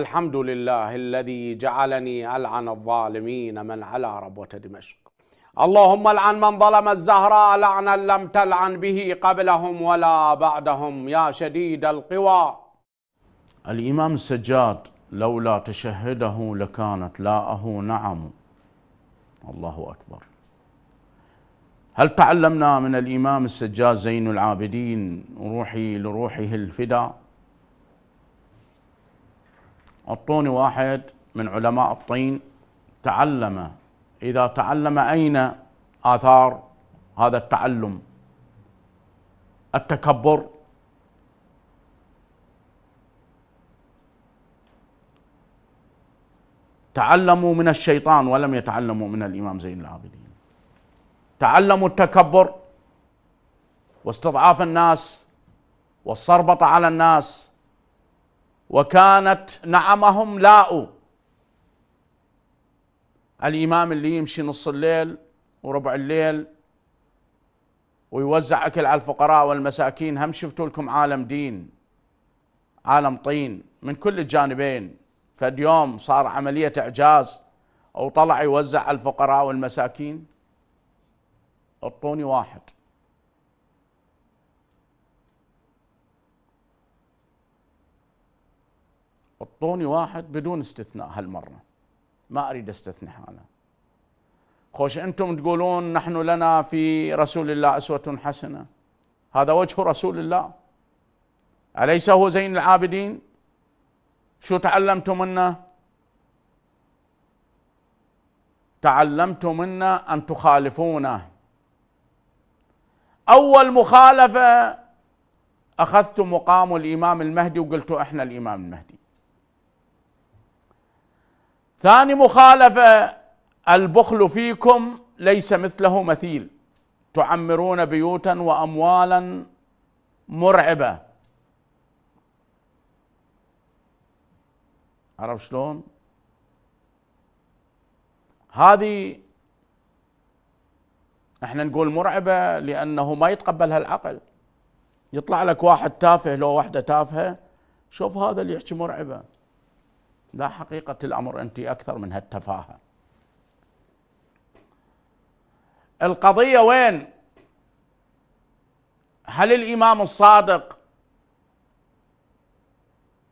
الحمد لله الذي جعلني ألعن الظالمين من على ربوة دمشق اللهم العن من ظلم الزهراء لعنا لم تلعن به قبلهم ولا بعدهم يا شديد القوى الإمام السجاد لولا تشهده لكانت لاءه نعم الله أكبر هل تعلمنا من الإمام السجاد زين العابدين روحي لروحه الفداء أعطوني واحد من علماء الطين تعلم إذا تعلم أين آثار هذا التعلم التكبر تعلموا من الشيطان ولم يتعلموا من الإمام زين العابدين تعلموا التكبر واستضعاف الناس والصربطة على الناس وكانت نعمهم لاؤوا الإمام اللي يمشي نص الليل وربع الليل ويوزع أكل على الفقراء والمساكين هم شفتوا لكم عالم دين عالم طين من كل الجانبين فد يوم صار عملية إعجاز أو طلع يوزع على الفقراء والمساكين اعطوني واحد اعطوني واحد بدون استثناء هالمره ما اريد استثناء انا خوش انتم تقولون نحن لنا في رسول الله اسوه حسنه هذا وجه رسول الله اليس هو زين العابدين شو تعلمتم منه تعلمتم منا ان تخالفونه اول مخالفه اخذت مقام الامام المهدي وقلت احنا الامام المهدي ثاني مخالفة البخل فيكم ليس مثله مثيل تعمرون بيوتا وأموالا مرعبة عرف شلون هذه احنا نقول مرعبة لأنه ما يتقبلها العقل يطلع لك واحد تافه لو واحدة تافهة شوف هذا اللي يحكي مرعبة لا حقيقة الأمر أنت أكثر من هالتفاهة القضية وين هل الإمام الصادق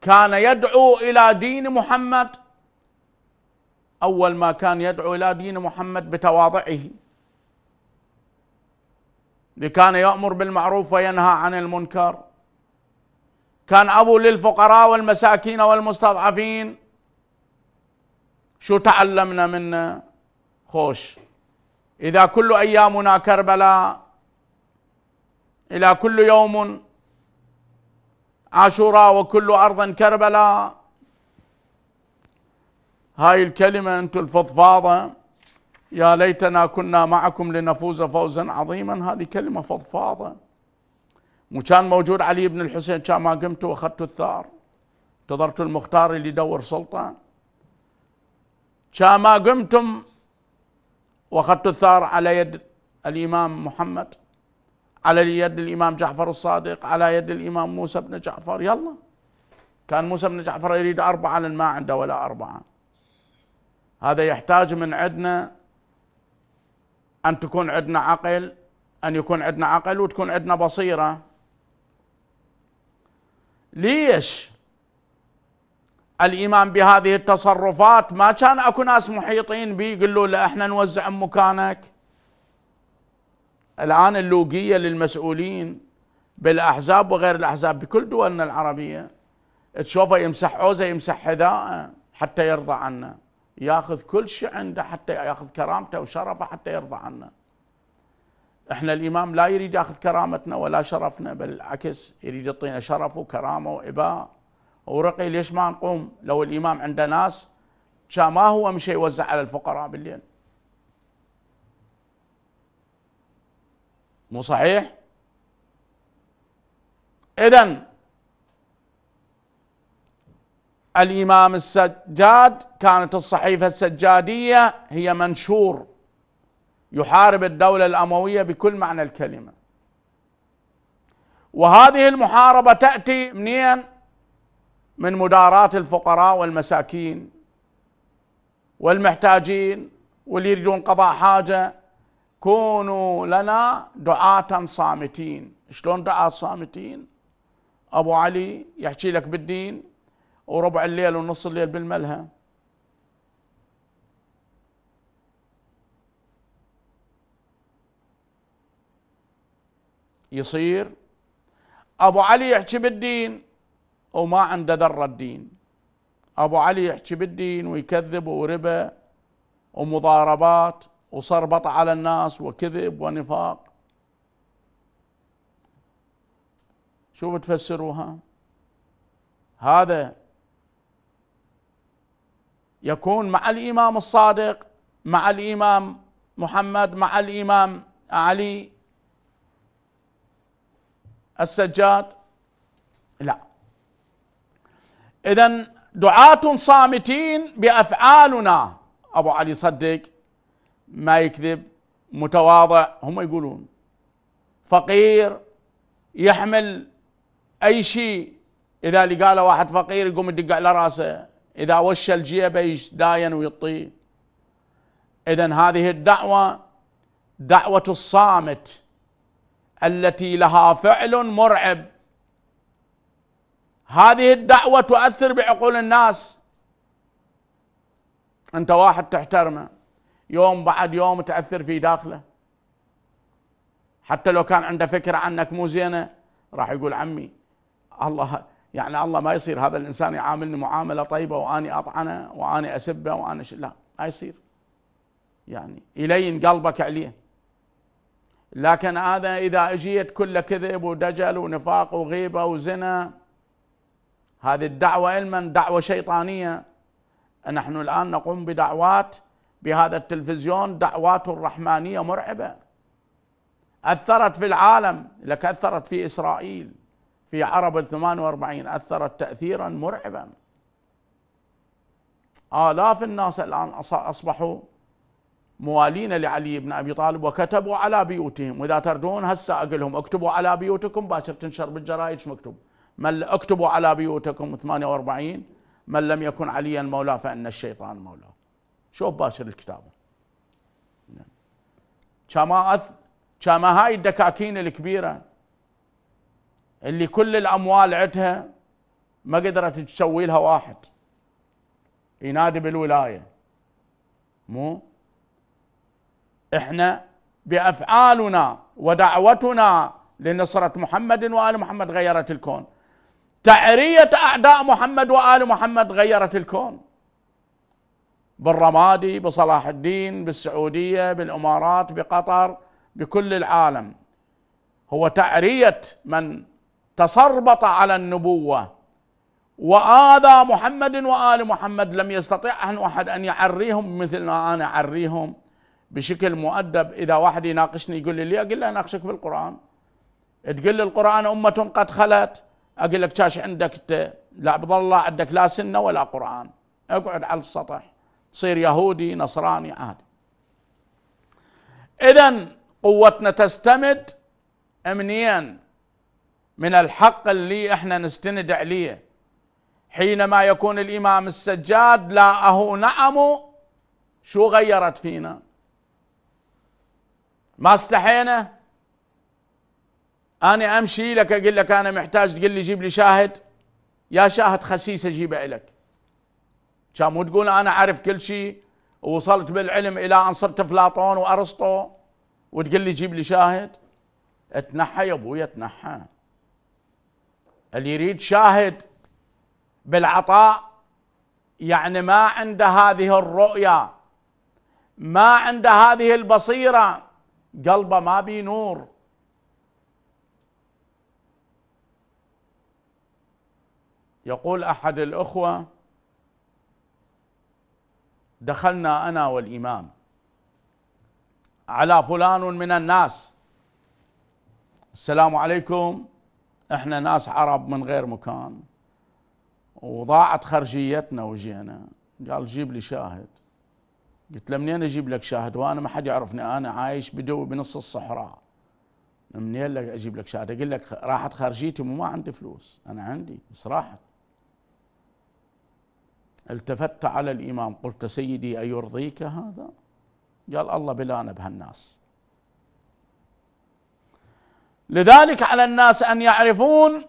كان يدعو إلى دين محمد أول ما كان يدعو إلى دين محمد بتواضعه كان يأمر بالمعروف وينهى عن المنكر كان أبو للفقراء والمساكين والمستضعفين شو تعلمنا منه خوش إذا كل أيامنا كربلاء إلى كل يوم عاشوراء وكل أرض كربلاء هاي الكلمة انتو الفضفاضة يا ليتنا كنا معكم لنفوز فوزا عظيما هذه كلمة فضفاضة وكان موجود علي بن الحسين كان ما قمت واخذت الثار انتظرت المختار اللي يدور سلطه كما قمتم واخذتوا الثار على يد الإمام محمد على يد الإمام جعفر الصادق على يد الإمام موسى بن جعفر يلا كان موسى بن جعفر يريد أربعة لأن ما عنده ولا أربعة هذا يحتاج من عندنا أن تكون عندنا عقل أن يكون عندنا عقل وتكون عندنا بصيرة ليش الايمان بهذه التصرفات ما كان اكو ناس محيطين به يقولوا له احنا نوزع مكانك الان اللوقيه للمسؤولين بالاحزاب وغير الاحزاب بكل دولنا العربيه تشوفه يمسح عوزه يمسح حذاءه حتى يرضى عنه ياخذ كل شيء عنده حتى ياخذ كرامته وشرفه حتى يرضى عنه احنا الامام لا يريد ياخذ كرامتنا ولا شرفنا بل العكس يريد يعطينا شرف وكرامه واباء ورقي ليش ما نقوم لو الامام عنده ناس كان ما هو مش يوزع على الفقراء بالليل مو صحيح اذا الامام السجاد كانت الصحيفه السجاديه هي منشور يحارب الدوله الامويه بكل معنى الكلمه وهذه المحاربه تاتي منين من مداراة الفقراء والمساكين والمحتاجين واللي يريدون قضاء حاجة كونوا لنا دعاة صامتين شلون دعاة صامتين أبو علي يحكي لك بالدين وربع الليل ونص الليل بالملهى يصير أبو علي يحكي بالدين وما عنده ذره الدين ابو علي يحكي بالدين ويكذب وربا ومضاربات وصربطه على الناس وكذب ونفاق شو بتفسروها هذا يكون مع الامام الصادق مع الامام محمد مع الامام علي السجاد لا إذا دعاة صامتين بأفعالنا أبو علي صدق ما يكذب متواضع هم يقولون فقير يحمل أي شيء إذا لقى له واحد فقير يقوم يدق على راسه إذا وش الجيب يداين ويطيه إذا هذه الدعوة دعوة الصامت التي لها فعل مرعب هذه الدعوة تؤثر بعقول الناس أنت واحد تحترمه يوم بعد يوم تأثر في داخله حتى لو كان عنده فكرة عنك مو زينة راح يقول عمي الله يعني الله ما يصير هذا الإنسان يعاملني معاملة طيبة وأني أطعنه وأني أسبه وأنا لا ما يصير يعني يلين قلبك عليه لكن هذا إذا أجيت كله كذب ودجل ونفاق وغيبة وزنا هذه الدعوة علما دعوة شيطانية نحن الآن نقوم بدعوات بهذا التلفزيون دعوات رحمانية مرعبة أثرت في العالم لك أثرت في إسرائيل في عرب الثمان واربعين أثرت تأثيرا مرعبا آلاف الناس الآن أصبحوا موالين لعلي بن أبي طالب وكتبوا على بيوتهم وإذا تردون هسا أقول لهم اكتبوا على بيوتكم باكر تنشر بالجرائد مكتوب من اكتبوا على بيوتكم 48 من لم يكن عليا مولا فان الشيطان مولاه شوف باشر الكتابه نعم. كما أث... كما هاي الدكاكين الكبيره اللي كل الاموال عندها ما قدرت تسوي لها واحد ينادي بالولايه مو احنا بافعالنا ودعوتنا لنصره محمد وال محمد غيرت الكون تعرية أعداء محمد وآل محمد غيرت الكون بالرمادي بصلاح الدين بالسعودية بالإمارات بقطر بكل العالم هو تعرية من تصربط على النبوة وآذى محمد وآل محمد لم يستطيع أن أحد أن يعريهم مثل ما أنا أعريهم بشكل مؤدب إذا واحد يناقشني يقول لي أقول له أناقشك بالقرآن تقول لي القرآن أمة قد خلت اقول لك تاش عندك ت... لا عبد الله عندك لا سنه ولا قران اقعد على السطح تصير يهودي نصراني عادي اذا قوتنا تستمد امنياً من الحق اللي احنا نستند عليه حينما يكون الامام السجاد لا أهو نعم شو غيرت فينا ما استحينا أنا أمشي لك أقول لك أنا محتاج تقول لي جيب لي شاهد يا شاهد خسيس أجيبه لك كان مو تقول أنا أعرف كل شيء ووصلت بالعلم إلى أن صرت أفلاطون وأرسطو وتقول لي جيب لي شاهد اتنحى يا أبوي اتنحى اللي يريد شاهد بالعطاء يعني ما عنده هذه الرؤية ما عنده هذه البصيرة قلبه ما بينور نور يقول أحد الأخوة دخلنا أنا والإمام على فلان من الناس السلام عليكم احنا ناس عرب من غير مكان وضاعت خرجيتنا وجينا قال جيب لي شاهد قلت له منين اجيب لك شاهد وانا ما حد يعرفني انا عايش بدو بنص الصحراء منين لك اجيب لك شاهد اقول لك راحت خرجيتي وما عندي فلوس انا عندي بس راحت التفت على الإمام قلت سيدي أيرضيك هذا قال الله بلانا بهالناس لذلك على الناس أن يعرفون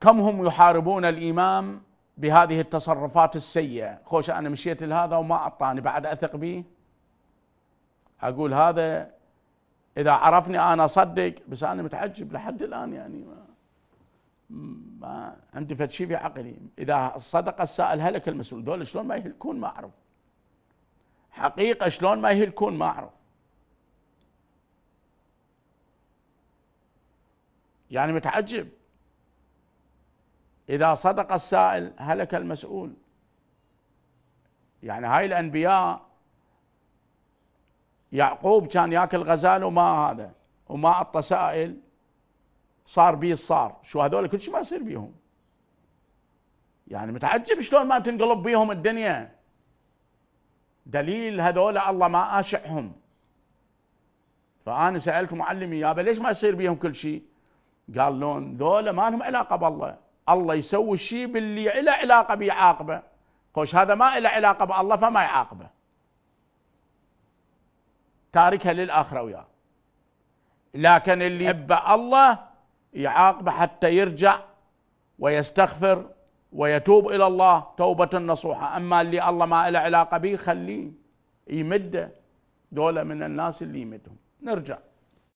كم هم يحاربون الإمام بهذه التصرفات السيئة خوش أنا مشيت لهذا وما أعطاني بعد أثق به أقول هذا إذا عرفني أنا أصدق بس أنا متعجب لحد الآن يعني ما ما عندي شيء في عقلي اذا صدق السائل هلك المسؤول دول شلون ما يهلكون ما اعرف حقيقه شلون ما يهلكون ما اعرف يعني متعجب اذا صدق السائل هلك المسؤول يعني هاي الانبياء يعقوب كان ياكل غزال وما هذا وما اعطى سائل صار بيه الصار شو هذول كل شيء ما يصير بيهم يعني متعجب شلون ما تنقلب بيهم الدنيا دليل هذول الله ما آشعهم فأنا سألت معلمي يابا ليش ما يصير بيهم كل شيء قال لون ذولا ما لهم علاقة بالله الله يسوي الشيء باللي له علاقة به يعاقبه خوش هذا ما له علاقة بالله فما يعاقبه تاركها للآخرة وياه لكن اللي يحب الله يعاقبه حتى يرجع ويستغفر ويتوب الى الله توبه نصوحه اما اللي الله ما له علاقه به خليه يمده دولة من الناس اللي يمدهم نرجع